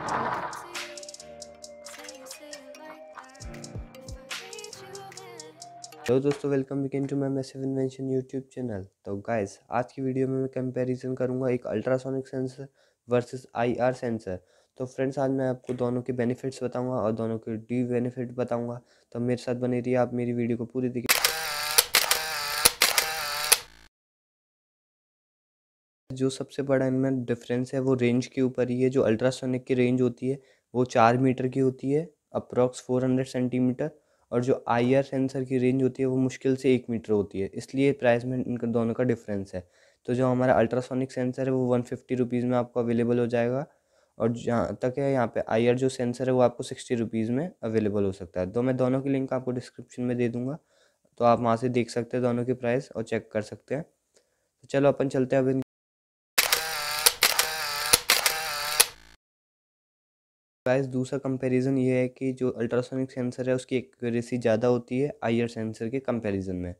hello दोस्तों welcome again to my massive invention YouTube channel तो guys आज की वीडियो में मैं कंपैरिजन करूंगा एक ultrasonic sensor versus IR sensor तो फ्रेंड्स आज मैं आपको दोनों के बेनिफिट्स बताऊंगा और दोनों के डी बेनिफिट बताऊंगा तो मेरे साथ बने रहिए आप मेरी वीडियो को पूरी जो सबसे बड़ा इनमें डिफरेंस है वो रेंज के ऊपर ही है जो अल्ट्रासोनिक की रेंज होती है वो चार मीटर की होती है अप्रॉक्स फोर हंड्रेड सेंटीमीटर और जो आई आर सेंसर की रेंज होती है वो मुश्किल से एक मीटर होती है इसलिए प्राइस में इनका दोनों का डिफरेंस है तो जो हमारा अल्ट्रासोनिक सेंसर है वो वन फिफ्टी रुपीज़ में आपको अवेलेबल हो जाएगा और जहाँ तक है यहाँ पे आई आर जो सेंसर है वो आपको सिक्सटी रुपीज़ में अवेलेबल हो सकता है तो मैं दोनों की लिंक आपको डिस्क्रिप्शन में दे दूँगा तो आप वहाँ से देख सकते हैं दोनों की प्राइस और चेक कर सकते हैं तो चलो अपन चलते हैं अब गाइस दूसरा कंपैरिजन ये है कि जो अल्ट्रासोनिक सेंसर है उसकी एक्यूरेसी ज़्यादा होती है आईआर सेंसर के कंपैरिजन में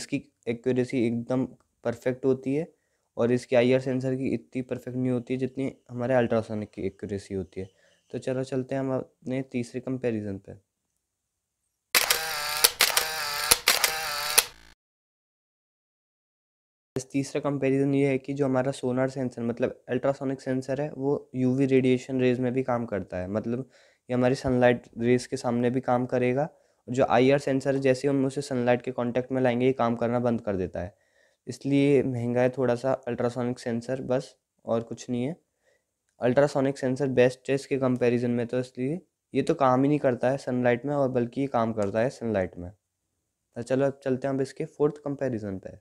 इसकी एक्यूरेसी एकदम परफेक्ट होती है और इसकी आईआर सेंसर की इतनी परफेक्ट नहीं होती है जितनी हमारे अल्ट्रासोनिक की एक्यूरेसी होती है तो चलो चलते हैं हम अपने तीसरे कंपेरिजन पर तीसरा कंपैरिजन ये है कि जो हमारा सोनार सेंसर मतलब अल्ट्रासोनिक सेंसर है वो यूवी रेडिएशन रेज में भी काम करता है मतलब ये हमारी सनलाइट रेज के सामने भी काम करेगा जो आईआर सेंसर है जैसे हम उसे सनलाइट के कांटेक्ट में लाएंगे ये काम करना बंद कर देता है इसलिए महंगा है थोड़ा सा अल्ट्रासोनिक सेंसर बस और कुछ नहीं है अल्ट्रासोनिक सेंसर बेस्ट है इसके कंपैरिजन में तो इसलिए ये तो काम ही नहीं करता है सनलाइट में और बल्कि ये काम करता है सनलाइट में तो चलो अब चलते हैं अब इसके फोर्थ कंपैरिजन पे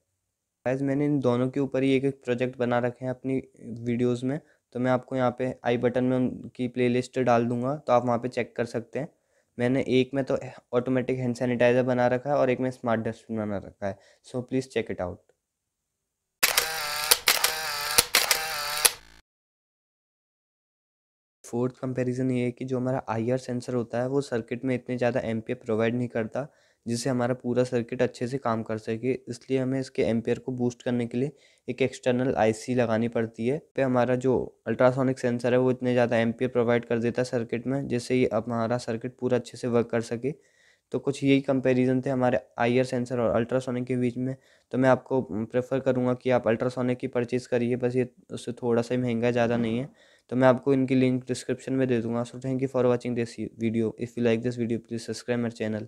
गाइज मैंने इन दोनों के ऊपर ही एक एक प्रोजेक्ट बना रखे हैं अपनी वीडियोस में तो मैं आपको यहाँ पे आई बटन में उनकी प्लेलिस्ट डाल दूंगा तो आप वहाँ पे चेक कर सकते हैं मैंने एक में तो ऑटोमेटिक हैंड सैनिटाइज़र बना रखा है और एक में स्मार्ट डस्टबिन बना रखा है so please check it out fourth comparison ये है कि जो हमारा आईआर सेंसर होता है वो सर्किट में इतने ज़्यादा एम प्रोवाइड नहीं करता जिससे हमारा पूरा सर्किट अच्छे से काम कर सके इसलिए हमें इसके एम्पेयर को बूस्ट करने के लिए एक एक्सटर्नल आईसी लगानी पड़ती है पे हमारा जो अल्ट्रासोनिक सेंसर है वो इतने ज़्यादा एम्पेयर प्रोवाइड कर देता है सर्किट में जिससे ये हमारा सर्किट पूरा अच्छे से वर्क कर सके तो कुछ यही कंपेरिजन थे हमारे आई सेंसर और अल्ट्रासोनिक के बीच में तो मैं आपको प्रेफर करूँगा कि आप अल्ट्रासोनिक की परचेज़ करिए बस ये उससे थोड़ा सा ही महंगा ज़्यादा नहीं है तो मैं आपको इनकी लिंक डिस्क्रिप्शन में दे दूँगा so thank you for watching this video if you like this video please subscribe मेर चैनल